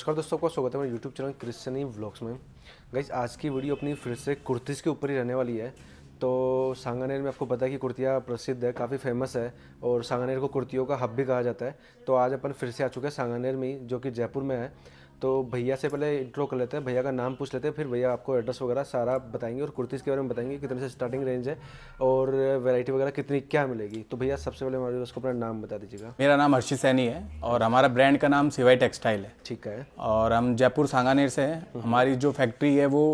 नमस्कार दोस्तों आपका स्वागत है मेरे यूट्यूब चैनल क्रिश्चनी ब्लॉग्स में गाइज आज की वीडियो अपनी फिर से कुर्तीज़ के ऊपर ही रहने वाली है तो सांगानेर में आपको पता है कि कुर्तियाँ प्रसिद्ध है काफ़ी फेमस है और सांगानेर को कुर्तियों का हब भी कहा जाता है तो आज अपन फिर से आ चुके हैं सांगानेर में जो कि जयपुर में है तो भैया से पहले इंट्रो कर लेते हैं भैया का नाम पूछ लेते हैं फिर भैया आपको एड्रेस वगैरह सारा बताएंगे और कुर्तीज़ के बारे में बताएंगे कितने से स्टार्टिंग रेंज है और वैरायटी वगैरह कितनी क्या मिलेगी तो भैया सबसे पहले हमारे उसको अपना नाम बता दीजिएगा मेरा नाम हर्षित सैनी है और हमारा ब्रांड का नाम सिवाई टेक्सटाइल है ठीक है और हम जयपुर सांगानेर से हैं हम्म। हमारी जो फैक्ट्री है वो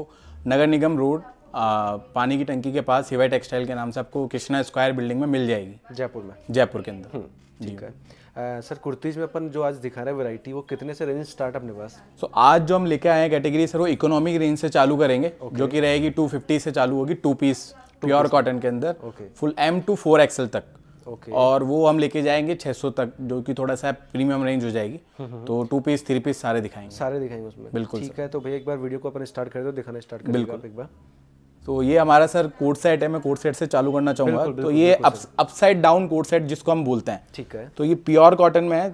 नगर निगम रोड आ, पानी की टंकी के पास सिवाई टेक्सटाइल के नाम से आपको कृष्णा स्क्वायर बिल्डिंग में मिल जाएगी जयपुर में जयपुर के अंदर हम्म, ठीक है सर कुर्तीज़ में अपन जो आज दिखा रहे हैं वैरायटी वो कितने से रेंज स्टार्ट अपने पास सो so, आज जो हम लेके आए हैं कैटेगरी सर वो इकोनॉमिक रेंज से चालू करेंगे okay. जो कि रहेगी 250 से चालू होगी टू पीस प्योर कॉटन के अंदर full M to four XL तक Okay. और वो हम लेके जाएंगे 600 तक जो कि थोड़ा सा प्रीमियम रेंज हो जाएगी हम्म, हम्म। तो टू पीस थ्री पीस सारे दिखाएंगे सारे दिखाएंगे उसमें बिल्कुल ठीक है तो भैया एक बार वीडियो को अपन स्टार्ट कर दो दिखाना स्टार्ट कर बिल्कुल एक बार तो ये हमारा सर कोड सेट है मैं कोड सेट से चालू करना चाहूंगा तो ये अपसाइड डाउन कोड सेट जिसको हम बोलते हैं ठीक है तो ये प्योर कॉटन में है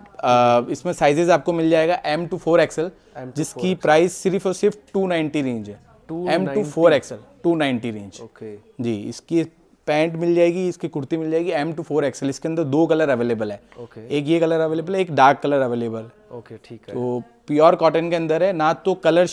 इसमें साइजेस आपको मिल जाएगा एम टू फोर एक्सएल जिसकी प्राइस सिर्फ और सिर्फ टू नाइनटी रेंज है M to four XL two ninety range okay जी इसकी पैंट मिल जाएगी इसकी कुर्ती मिल जाएगी एम टू फोर एक्सएल इसके अंदर दो कलर अवेलेबल है okay. एक ये कलर अवेलेबल है एक डार्क कलर अवेलेबल ओके ठीक है तो प्योर कॉटन के अंदर है ना तो कलर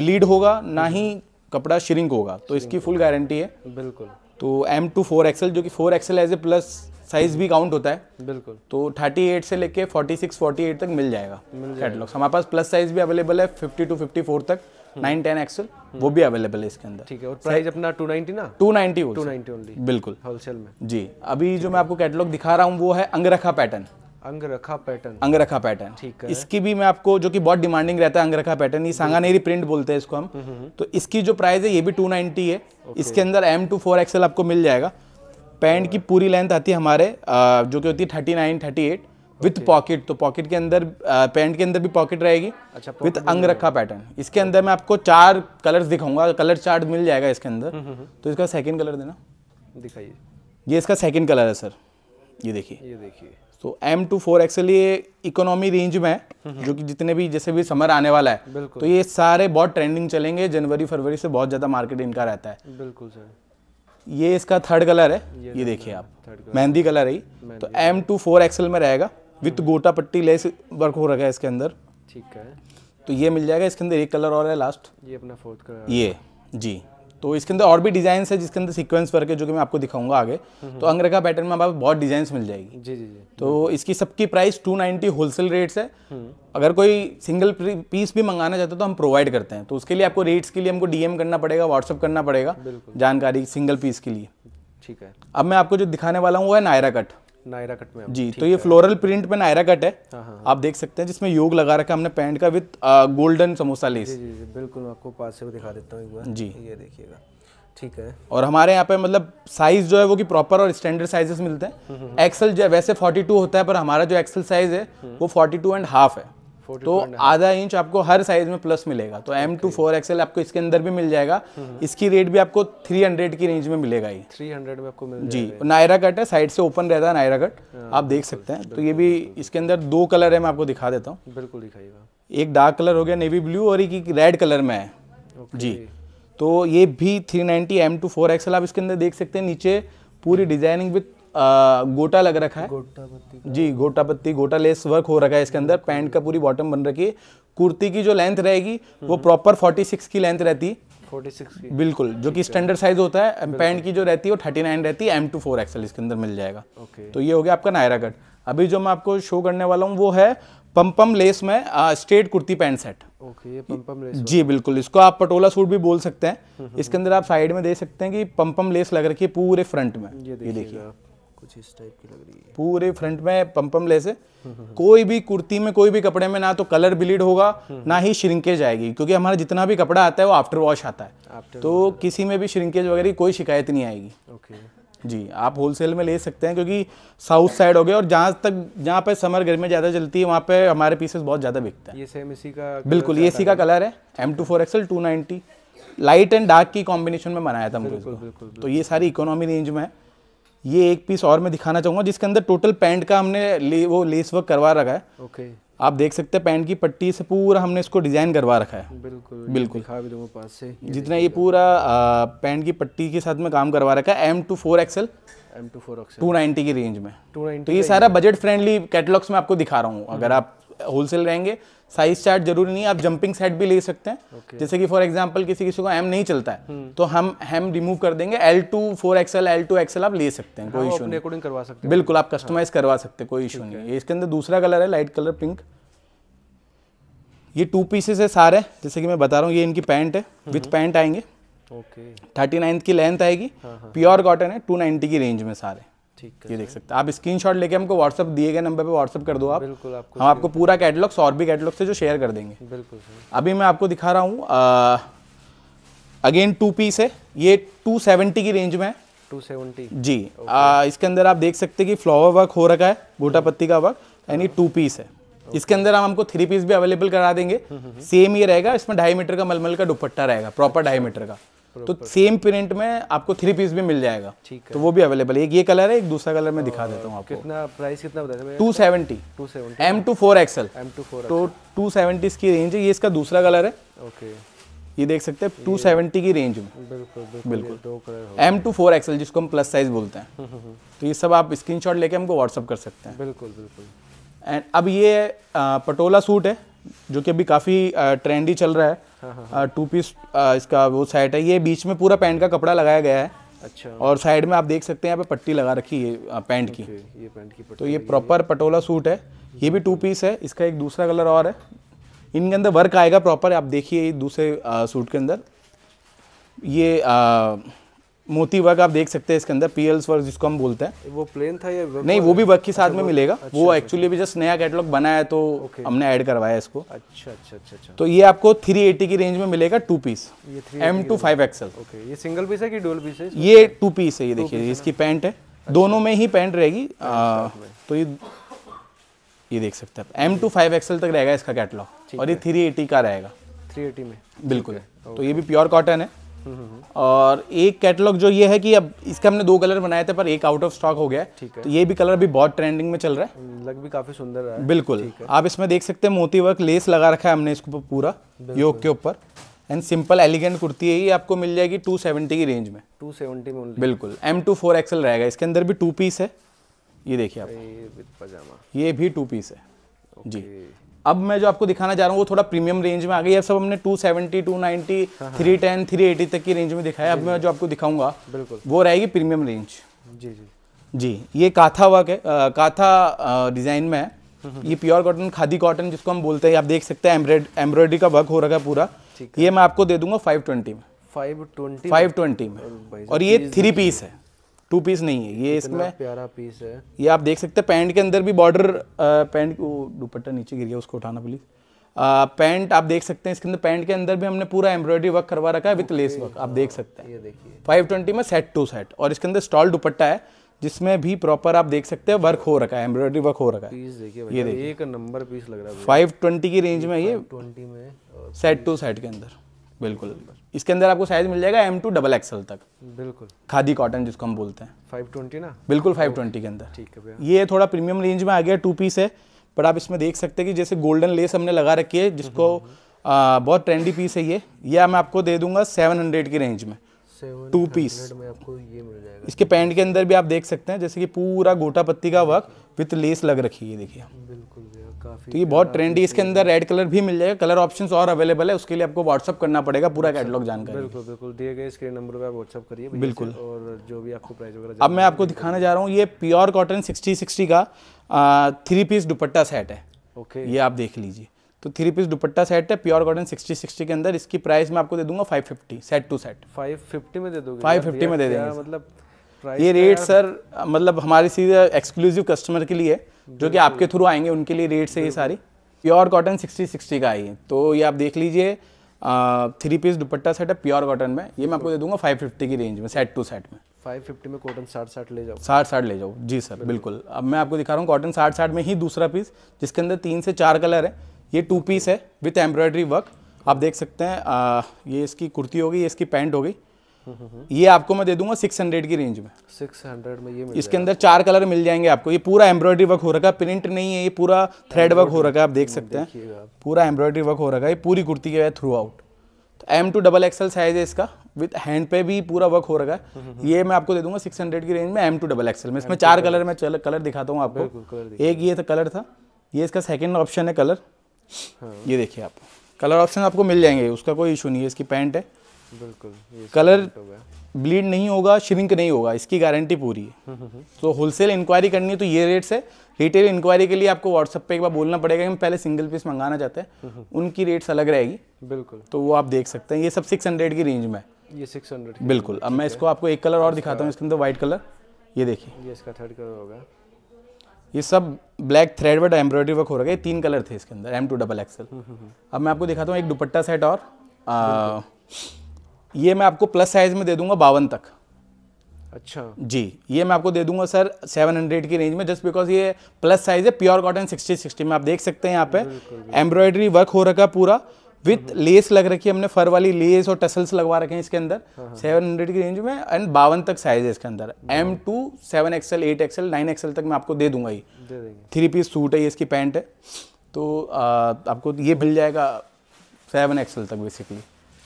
ब्लीड होगा ना हम्म। ही कपड़ा श्रिंक होगा तो इसकी फुल गारंटी है बिल्कुल तो एम टू फोर एक्सएल जो कि four XL as a plus size भी काउंट होता है बिल्कुल तो 38 से लेके 46 48 तक मिल जाएगा कैटलॉग्स हमारे पास प्लस साइज भी अवेलेबल है 50 टू 54 तक 9 10 एक्सल वो भी अवेलेबल है इसके अंदर ठीक है और प्राइस अपना 290 ना 290 290 ओनली बिल्कुल होलसेल में जी अभी जो मैं आपको कैटलॉग दिखा रहा हूँ वो है अंगरखा पैटर्न अंगरखा पैटर्न अंगरखा पैटर्न ठीक है इसकी भी मैं आपको जो कि बहुत डिमांडिंग रहता है अंगरखा पैटर्न ये सांगा नेरी प्रिंट बोलते हैं इसको हम हम्म, हम्म। तो इसकी जो प्राइस है ये भी 290 है इसके अंदर एम टू फोर एक्सएल आपको मिल जाएगा पैंट की पूरी लेंथ आती है हमारे जो कि होती है thirty nine thirty eight with pocket तो पॉकेट के अंदर पैंट के अंदर भी पॉकेट रहेगी अच्छा विथ अंगरखा पैटर्न इसके अंदर मैं आपको चार कलर दिखाऊंगा कलर चार्ट मिल जाएगा इसके अंदर हम्म, तो इसका सेकेंड कलर देना दिखाइए ये इसका सेकेंड कलर है सर ये देखिए ये देखिए तो एम टू फोर एक्सएल ये इकोनॉमी रेंज में है जो कि जितने भी जैसे भी समर आने वाला है तो ये सारे बहुत ट्रेंडिंग चलेंगे जनवरी फरवरी से बहुत ज़्यादा मार्केट इनका रहता है बिल्कुल सर ये इसका थर्ड कलर है ये, ये देखिए आप मेहंदी कलर है तो एम टू फोर एक्सएल में रहेगा विथ हम्म। गोटा पट्टी लेस वर्क हो रखा है इसके अंदर ठीक है तो ये मिल जाएगा इसके अंदर एक कलर और है लास्ट ये अपना फोर्थ कलर ये जी तो इसके अंदर और भी डिजाइन है जिसके अंदर सीक्वेंस वर्क है जो कि मैं आपको दिखाऊंगा आगे तो अंग्रेखा पैटर्न में आपको बहुत डिजाइन मिल जाएगी जी जी जी तो इसकी सबकी प्राइस 290 होलसेल रेट्स है हम्म। अगर कोई सिंगल पीस भी मंगाना चाहते तो हम प्रोवाइड करते हैं तो उसके लिए आपको रेट्स के लिए हमको डीएम करना पड़ेगा व्हाट्सअप करना पड़ेगा जानकारी सिंगल पीस के लिए ठीक है अब मैं आपको जो दिखाने वाला हूँ वो है नायरा कट नायरा कट में जी तो ये फ्लोरल प्रिंट में नायरा कट है हाँ, हाँ, हाँ। आप देख सकते हैं जिसमें योग लगा रखा हमने पैंट का विथ गोल्डन समोसा लेस जी, जी, जी, बिल्कुल आपको पास से दिखा देता हूँ एक बार जी ये देखिएगा ठीक है और हमारे यहाँ पे मतलब साइज जो है वो कि प्रॉपर और स्टैंडर्ड साइजेस मिलते हैं एक्सल हम्म, हम्म, हम्म। जो वैसे 42 होता है पर हमारा जो एक्सल साइज है वो 42 एंड हाफ है तो आधा इंच आपको हर साइज में प्लस मिलेगा तो एम टू फोर एक्सएल आपको इसके अंदर भी मिल जाएगा हम्म। इसकी रेट भी आपको थ्री हंड्रेड की रेंज में मिलेगा ही थ्री हंड्रेड में आपको मिल जी नायरा कट है साइड से ओपन रहता है नायरा हाँ, कट आप देख सकते हैं तो ये भी इसके अंदर दो कलर है मैं आपको दिखा देता हूँ बिल्कुल दिखाइएगा एक डार्क कलर हो गया नेवी ब्लू और एक रेड कलर में है जी तो ये भी three ninety M to four XL आप इसके अंदर देख सकते हैं नीचे पूरी डिजाइनिंग विथ गोटा लग रखा है गोटा जी गोटा पत्ती गोटा लेस वर्क हो रखा है इसके अंदर पैंट का पूरी बॉटम बन रखी है कुर्ती की जो लेंथ रहेगी वो प्रॉपर हम्म। 46 की लेंथ रहती है 46 की बिल्कुल जो कि स्टैंडर्ड साइज होता है पैंट की जो रहती है वो 39 रहती है एम टू फोर एक्सल इसके अंदर मिल जाएगा तो ये हो गया आपका नायरा कट अभी जो मैं आपको शो करने वाला हूँ वो है पम्पम लेस में straight kurti pant set okay जी बिल्कुल इसको आप पटोला सूट भी बोल सकते हैं हम्म, हम्म, इसके अंदर आप साइड में देख सकते हैं कि पम्पम लेस लग रखी है पूरे फ्रंट में ये देखिए कुछ इस टाइप की लग रही है पूरे फ्रंट में पम्पम लेस है कोई भी कुर्ती में कोई भी कपड़े में ना तो कलर ब्लीड होगा ना ही श्रिंकेज आएगी क्योंकि हमारा जितना भी कपड़ा आता है वो आफ्टर वॉश आता है तो किसी में भी श्रिंकेज वगैरह की कोई शिकायत नहीं आएगी ओके जी आप होलसेल में ले सकते हैं क्योंकि साउथ साइड हो गया और जहाँ तक जहाँ पे समर गर्मी ज़्यादा चलती है वहाँ पे हमारे पीसेस बहुत ज़्यादा बिकता है ये सेम इसी का बिल्कुल ये इसी का कलर है M to four XL two ninety light and dark की कॉम्बिनेशन में बनाया था हमको तो ये सारी इकोनॉमी रेंज में है ये एक पीस और मैं दिखाना चाहूंगा जिसके अंदर टोटल पैंट का हमने ले, वो लेस वर्क करवा रखा है ओके आप देख सकते हैं पैंट की पट्टी से पूरा हमने इसको डिजाइन करवा रखा है बिल्कुल बिल्कुल दिखा भी पास से जितना ये पूरा पैंट की पट्टी के साथ में काम करवा रखा है M to four XL M to four XL two ninety की रेंज में टू तो ये सारा बजट फ्रेंडली कैटलॉग्स में आपको दिखा रहा हूँ अगर आप होलसेल रहेंगे साइज चार्ट जरूरी नहीं आप जंपिंग सेट भी ले सकते हैं okay. जैसे कि फॉर एग्जांपल किसी किसी को एम नहीं चलता है हुँ. हम्म। तो हम हेम रिमूव कर देंगे L to four XL L to XL आप ले सकते हैं कोई इशू नहीं करवा सकते बिल्कुल आप कस्टमाइज हाँ. करवा सकते हैं कोई इशू नहीं है इसके अंदर दूसरा कलर है लाइट कलर पिंक ये टू पीसेस है सारे जैसे कि मैं बता रहा हूँ ये इनकी पैंट है विथ हम्म। पैंट आएंगे थर्टी नाइन्थ की लेंथ आएगी प्योर हाँ, कॉटन हाँ। है टू की रेंज में सारे ठीक ये देख सकते हैं आप स्क्रीन शॉट लेके हमको व्हाट्सअप दिए गए नंबर पे व्हाट्सअप कर दो आप बिल्कुल आपको हम आपको पूरा कैटलॉग और भी कैटलॉग से जो शेयर कर देंगे बिल्कुल अभी मैं आपको दिखा रहा हूँ अगेन टू पीस है ये टू सेवेंटी की रेंज में है सेवेंटी जी आ, इसके अंदर आप देख सकते हैं कि फ्लावर वर्क हो रखा है हम्म। गोटा पत्ती का वर्क यानी टू हाँ। पीस है इसके अंदर हम आपको थ्री पीस भी अवेलेबल करा देंगे सेम हम्म, हम्म, ये रहेगा इसमें ढाई मीटर का मलमल का दुपट्टा रहेगा प्रॉपर ढाई मीटर का तो सेम प्रिंट में आपको थ्री पीस भी मिल जाएगा ठीक है तो वो भी अवेलेबल है एक ये कलर है एक दूसरा कलर मैं दिखा देता हूँ आपको कितना प्राइस कितना बताया two seventy two seventy M to four XL M to four तो टू सेवेंटी की रेंज है ये इसका दूसरा कलर है ओके ये देख सकते हैं टू सेवेंटी की रेंज में बिल्कुल एम टू फोर एक्सएल जिसको हम प्लस साइज बोलते हैं हम्म, हम्म, हम्म। तो ये सब आप स्क्रीन लेके हमको व्हाट्सअप कर सकते हैं बिल्कुल बिल्कुल एंड अब ये पटोला सूट है जो कि अभी काफ़ी ट्रेंडी चल रहा है हाँ टू हाँ, पीस इसका वो सेट है ये बीच में पूरा पैंट का कपड़ा लगाया गया है अच्छा और साइड में आप देख सकते हैं यहाँ पे पट्टी लगा रखी है पैंट की ये पैंट की तो ये प्रॉपर पटोला सूट है ये भी टू पीस है इसका एक दूसरा कलर और है इनके अंदर वर्क आएगा प्रॉपर आप देखिए दूसरे सूट के अंदर ये मोती वर्क आप देख सकते हैं इसके अंदर पीएल्स वर्क जिसको हम बोलते हैं वो प्लेन था या नहीं वो भी वर्क के साथ अच्छा, में मिलेगा अच्छा, वो एक्चुअली अच्छा, भी जस्ट नया कैटलॉग बनाया है तो हमने ऐड करवाया इसको अच्छा अच्छा अच्छा तो ये आपको 380 की रेंज में मिलेगा two piece M to five XL ये सिंगल पीस है की डुअल पीस है ये टू पीस है ये देखिए इसकी पैंट है दोनों में ही पैंट रहेगी तो ये ये देख सकते हैं एम टू फाइव एक्सएल तक रहेगा इसका कैटलॉग और ये थ्री एटी का रहेगा थ्री एटी में बिल्कुल तो ये भी प्योर कॉटन है और एक कैटलॉग जो ये है कि अब इसके हमने दो कलर बनाए थे पर एक आउट ऑफ स्टॉक हो गया ठीक है तो ये भी कलर अभी बहुत ट्रेंडिंग में चल रहा है हम्म, लग भी काफी सुंदर है बिल्कुल आप इसमें देख सकते हैं मोती वर्क लेस लगा रखा है हमने इसको पूरा योग के ऊपर एंड सिंपल एलिगेंट कुर्ती है ये आपको मिल जाएगी टू की रेंज में सेवेंटी में बिल्कुल एम टू फोर एक्सएल रहेगा इसके अंदर भी टू पीस है ये देखिए आप ये भी टू पीस है जी अब मैं जो आपको दिखाना चाह रहा हूँ वो थोड़ा प्रीमियम रेंज में आ गई है सब हमने 270, 290, 310, 380 तक की रेंज में दिखाया अब मैं जो आपको दिखाऊंगा बिल्कुल वो रहेगी प्रीमियम रेंज जी जी जी ये काथा वर्क है आ, काथा डिज़ाइन में है हम्म, हम्म। ये प्योर कॉटन खादी कॉटन जिसको हम बोलते हैं आप देख सकते हैं एम्ब्रॉयडरी का वर्क हो रखा है पूरा ये मैं आपको दे दूंगा फाइव ट्वेंटी में फाइव ट्वेंटी फाइव ट्वेंटी में और ये थ्री पीस है टू पीस नहीं है ये इसमें प्यारा पीस है ये आप देख सकते हैं पैंट के अंदर भी बॉर्डर पैंट को दुपट्टा नीचे गिर गया उसको उठाना प्लीज़ पैंट आप देख सकते हैं इसके अंदर पैंट के अंदर भी हमने पूरा एम्ब्रॉयडरी वर्क करवा रखा है विथ लेस वर्क आप देख सकते हैं फाइव ट्वेंटी में सेट टू सेट और इसके अंदर स्टॉल दुपट्टा है जिसमें भी प्रॉपर आप देख सकते हैं वर्क हो रखा है एम्ब्रॉयडरी वर्क हो रखा है ये देखिए एक नंबर पीस लग रहा है फाइव ट्वेंटी की रेंज में ये ट्वेंटी में सेट टू सेट के अंदर बिल्कुल नंबर इसके अंदर आपको साइज मिल जाएगा एम टू डबल एक्सएल तक बिल्कुल खादी कॉटन जिसको हम बोलते हैं 520 ना बिल्कुल 520 के अंदर ठीक है ये थोड़ा प्रीमियम रेंज में आ गया टू पीस है बट आप इसमें देख सकते हैं कि जैसे गोल्डन लेस हमने लगा रखी है जिसको हम्म, हम्म, हम्म। आ, बहुत ट्रेंडी पीस है ये ये मैं आपको दे दूंगा हंड्रेड की रेंज में टू पीस में आपको ये मिल जाएगा इसके पैंट के अंदर भी आप देख सकते हैं जैसे कि पूरा गोटा पत्ती का वर्क विथ लेस लग रखी है देखिए बिल्कुल तो ये बहुत ट्रेंडी इसके अंदर रेड कलर भी मिल जाएगा कलर ऑप्शन और अवेलेबल है उसके लिए आपको व्हाट्सअप करना पड़ेगा पूरा कैटलॉग अच्छा, जानकारी बिल्कुल बिल्कुल दिए गए स्क्रीन नंबर पर व्हाट्सअप करिए बिल्कुल और जो भी आपको प्राइस वगैरह अब मैं आपको दिखाने जा रहा हूँ ये प्योर कॉटन सिक्सटी सिक्सटी का three piece dupatta set okay ओके ये आप देख लीजिए तो थ्री पीस दुपट्टा सेट है प्योर कॉटन सिक्सटी सिक्सटी के अंदर इसकी प्राइस मैं आपको दे दूंगा five fifty set to set five fifty में दे दूंगा फाइव फिफ्टी में दे देंगे मतलब ये रेट सर मतलब हमारे सीधे एक्सक्लूसिव कस्टमर के लिए जो कि आपके थ्रू आएंगे उनके लिए रेट से ये सारी प्योर कॉटन सिक्सटी सिक्सटी का आई है तो ये आप देख लीजिए थ्री पीस दुपट्टा सेट है प्योर कॉटन में ये मैं आपको दे दूंगा फाइव फिफ्टी की रेंज में सेट टू सेट में फाइव फिफ्टी में कॉटन साठ साठ ले जाओ साठ साठ ले जाओ जी सर बिल्कुल अब मैं आपको दिखा रहा हूँ कॉटन साठ साठ में ही दूसरा पीस जिसके अंदर तीन से चार कलर है ये टू पीस है विथ एम्ब्रॉयडरी वर्क आप देख सकते हैं ये इसकी कुर्ती होगी ये इसकी पैंट होगी ये आपको मैं दे दूंगा 600 की रेंज में 600 में ये मिल इसके अंदर चार कलर मिल जाएंगे आपको ये पूरा एम्ब्रॉयडरी वर्क हो रखा है प्रिंट नहीं है ये पूरा थ्रेड वर्क हो रखा है आप देख हम्म, सकते हैं पूरा एम्ब्रॉयडरी वर्क हो रखा है पूरी कुर्ती के throughout M to double XL size है इसका विद हैंड पे भी पूरा वर्क हो रहा है हम्म, हम्म, ये मैं आपको दे दूंगा 600 की रेंज में एम टू डबल एक्सएल में इसमें चार कलर में चल, कलर दिखाता हूँ आपको एक ये था कलर था ये इसका सेकंड ऑप्शन है कलर हाँ। ये देखिए आप कलर ऑप्शन आपको मिल जाएंगे उसका कोई इशू नहीं है इसकी पैंट है बिल्कुल कलर ब्लीड नहीं होगा श्रिंक नहीं होगा इसकी गारंटी पूरी है हम्म, हम्म, हम्म। तो होलसेल इंक्वायरी करनी है तो ये रेट्स है रिटेल इंक्वायरी के लिए आपको व्हाट्सएप पे एक बार बोलना पड़ेगा हम पहले सिंगल पीस मंगाना चाहते हैं उनकी रेट्स अलग रहेगी बिल्कुल तो वो आप देख सकते हैं ये सब सिक्स हंड्रेड की रेंज में ये सिक्स हंड्रेड बिल्कुल अब मैं इसको आपको एक कलर और दिखाता हूँ इसके अंदर व्हाइट कलर ये देखिए ये इसका थर्ड कलर होगा ये सब black thread work embroidery work हो रहा है तीन कलर थे इसके अंदर एम टू डबल एक्सल अब मैं आपको दिखाता हूँ एक दुपट्टा सेट और ये मैं आपको प्लस साइज में दे दूंगा बावन तक अच्छा जी ये मैं आपको दे दूंगा सर 700 की रेंज में जस्ट बिकॉज ये प्लस साइज है प्योर कॉटन 60 60 में आप देख सकते हैं यहाँ पे एम्ब्रॉयडरी वर्क हो रखा है पूरा विथ लेस हम्म। लग रखी है हमने फर वाली लेस और टसल्स लगवा रखे हैं इसके अंदर 700 हाँ, हाँ। की रेंज में एंड बावन तक साइज है इसके अंदर M to seven XL eight XL nine XL तक मैं आपको दे दूंगा ये थ्री पीस सूट है ये इसकी पैंट है तो आ, आपको ये मिल जाएगा सेवन एक्सएल तक बेसिकली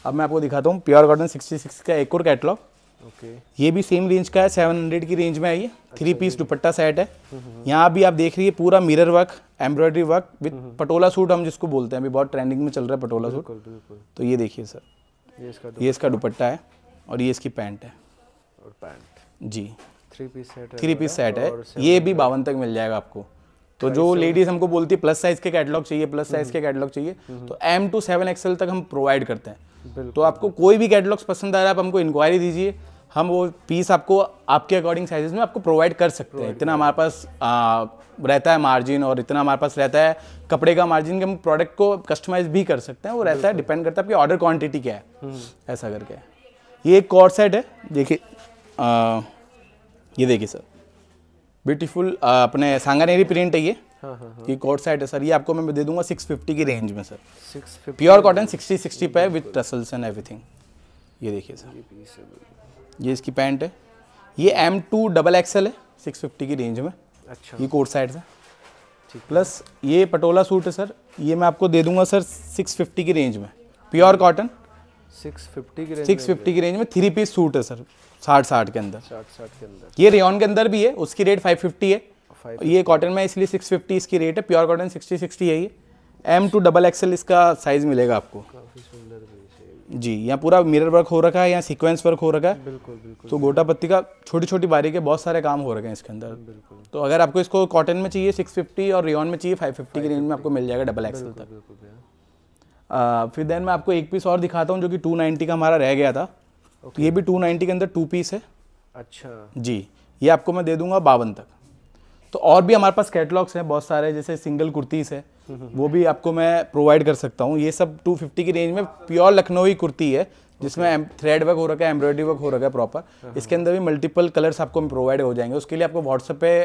अब मैं आपको दिखाता हूँ प्योर सिक्सटी 66 का एक और कैटलॉग ओके ये भी सेम रेंज का है 700 की रेंज में है ये थ्री अच्छा, पीस दुपट्टा सेट है हम्म, हम्म, हम्म। यहाँ भी आप देख रही है पूरा mirror work embroidery work with patola suit हम जिसको बोलते हैं अभी बहुत ट्रेंडिंग में चल रहा है पटोला सूट तो ये देखिए सर ये इसका दुपट्टा है और ये इसकी पैंट है और पैंट जी थ्री पीस सेट है थ्री पीस सेट है ये भी बावन तक मिल जाएगा आपको तो जो लेडीज हमको बोलती है प्लस साइज के कैटलॉग चाहिए प्लस साइज के कैटलॉग चाहिए तो एम टू सेवन एक्सएल तक हम प्रोवाइड करते हैं तो आपको कोई भी कैटलॉग्स पसंद आ रहा है आप हमको इंक्वायरी दीजिए हम वो पीस आपको आपके अकॉर्डिंग साइजेस में आपको प्रोवाइड कर सकते हैं इतना हमारे पास आ, रहता है मार्जिन और इतना हमारे पास रहता है कपड़े का मार्जिन कि हम प्रोडक्ट को कस्टमाइज भी कर सकते हैं वो रहता है डिपेंड करता है आपकी ऑर्डर क्वांटिटी क्या है हम्म। ऐसा करके ये एक कॉर सेट है देखिए ये देखिए सर ब्यूटीफुल अपने सांगानेरी प्रिंट है ये हाँ, हाँ, हाँ। कि कोट साइड है सर ये आपको मैं दे दूंगा 650 की रेंज में सर प्योर कॉटन 60 60 पे विथ टसल्स एंड एवरीथिंग ये देखिए सर ये इसकी पैंट है ये एम टू डबल एक्सएल है 650 की रेंज में अच्छा ये कोट साइड है प्लस ये पटोला सूट है सर ये मैं आपको दे दूंगा सर 650 की रेंज में प्योर कॉटन 650 की रेंज 650 की रेंज में थ्री पीस सूट है सर साठ साठ के अंदर साठ साठ के अंदर ये रेन के अंदर भी है उसकी रेट 550 है फाइव ये कॉटन में इसलिए सिक्स फिफ्टी इसकी रेट है प्योर कॉटन सिक्सटी सिक्सटी है ये एम टू डबल एक्सल इसका साइज मिलेगा आपको जी यहाँ पूरा मिरर वर्क हो रखा है यहाँ सीक्वेंस वर्क हो रखा है बिल्कुल बिल्कुल तो गोटा पत्ती का छोटी छोटी बारी के बहुत सारे काम हो रखे हैं इसके अंदर बिल्कुल तो अगर आपको इसको कॉटन में चाहिए सिक्स फिफ्टी और रेन में चाहिए फाइव फिफ्टी की रेंज में आपको मिल जाएगा डबल एक्सल तक फिर देन मैं आपको एक पीस और दिखाता हूँ जो कि नाइनटी का हमारा रह गया था ये भी 290 के अंदर टू पीस है अच्छा जी ये आपको मैं दे दूंगा बावन तक तो और भी हमारे पास कैटलॉग्स हैं बहुत सारे जैसे सिंगल कुर्तीज़ है वो भी आपको मैं प्रोवाइड कर सकता हूँ ये सब 250 की रेंज में प्योर लखनऊ कुर्ती है जिसमें थ्रेड वर्क हो रखा है एम्ब्रॉयडरी वर्क हो रखा है प्रॉपर हाँ, हाँ। इसके अंदर भी मल्टीपल कलर्स आपको प्रोवाइड हो जाएंगे उसके लिए आपको व्हाट्सएप पे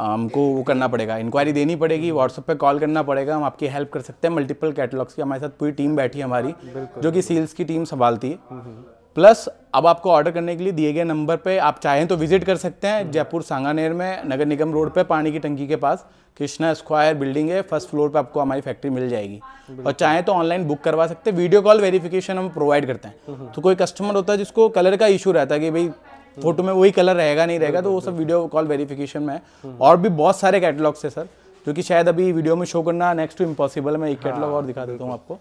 हमको वो करना पड़ेगा इंक्वायरी देनी पड़ेगी व्हाट्सएप पे कॉल करना पड़ेगा हम आपकी हेल्प कर सकते हैं मल्टीपल कैटलॉग्स की हमारे साथ पूरी टीम बैठी है हमारी जो कि सील्स की टीम संभालती है हम्म, हम्म। प्लस अब आपको ऑर्डर करने के लिए दिए गए नंबर पे आप चाहें तो विजिट कर सकते हैं जयपुर सांगानेर में नगर निगम रोड पे पानी की टंकी के पास कृष्णा स्क्वायर बिल्डिंग है फर्स्ट फ्लोर पे आपको हमारी फैक्ट्री मिल जाएगी और चाहें तो ऑनलाइन बुक करवा सकते हैं वीडियो कॉल वेरिफिकेशन हम प्रोवाइड करते हैं हम्म, हम्म। तो कोई कस्टमर होता है जिसको कलर का इशू रहता है कि भाई फोटो हम्म। में वही कलर रहेगा नहीं रहेगा तो वो सब वीडियो कॉल वेरीफिकेशन में है और भी बहुत सारे कैटलॉग्स है सर जो कि शायद अभी वीडियो में शो करना नेक्स्ट टू इम्पॉसिबल है मैं एक कैटलॉग हाँ, और दिखा देता हूँ आपको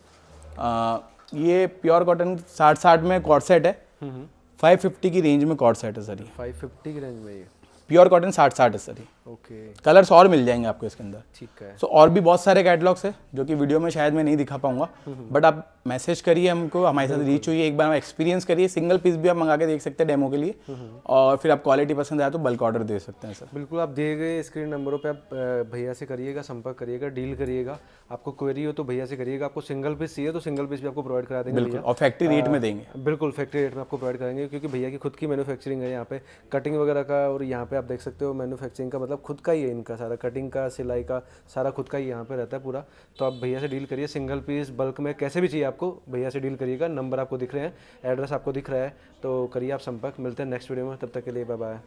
ये प्योर कॉटन साठ साठ में कॉट सेट है फाइव हम्म, फिफ्टी हम्म। की रेंज में कॉट सेट है सर फाइव फिफ्टी की रेंज में ये प्योर कॉटन साठ साठ है सर ओके कलर्स और मिल जाएंगे आपको इसके अंदर ठीक है सो so, और भी बहुत सारे कैटलॉग्स है जो कि वीडियो में शायद मैं नहीं दिखा पाऊंगा बट हम्म, आप मैसेज करिए हमको हमारे साथ रीच हुई है एक बार हम एक्सपीरियंस करिए सिंगल पीस भी आप मंगा के देख सकते हैं डेमो के लिए हम्म, हम्म। और फिर आप क्वालिटी पसंद आया तो बल्क ऑर्डर दे सकते हैं सर बिल्कुल आप दिए गए स्क्रीन नंबरों पे आप भैया से करिएगा संपर्क करिएगा डील करिएगा आपको क्वेरी हो तो भैया से करिएगा आपको सिंगल पीस चाहिए तो सिंगल पीस भी आपको प्रोवाइड करा देंगे बिल्कुल और फैक्ट्री रेट में देंगे बिल्कुल फैक्ट्री रेट में आपको प्रोवाइड करेंगे क्योंकि भैया की खुद की मैनुफैक्चरिंग है यहाँ पे कटिंग वगैरह का और यहाँ पे आप देख सकते हो मैनुफैक्चरिंग का मतलब खुद का ही है इनका सारा कटिंग का सिलाई का सारा खुद का ही यहाँ पे रहता है पूरा तो आप भैया से डील करिए सिंगल पीस बल्क में कैसे भी चाहिए आपको भैया से डील करिएगा नंबर आपको दिख रहे हैं एड्रेस आपको दिख रहा है तो करिए आप संपर्क मिलते हैं नेक्स्ट वीडियो में तब तक के लिए बाय बाय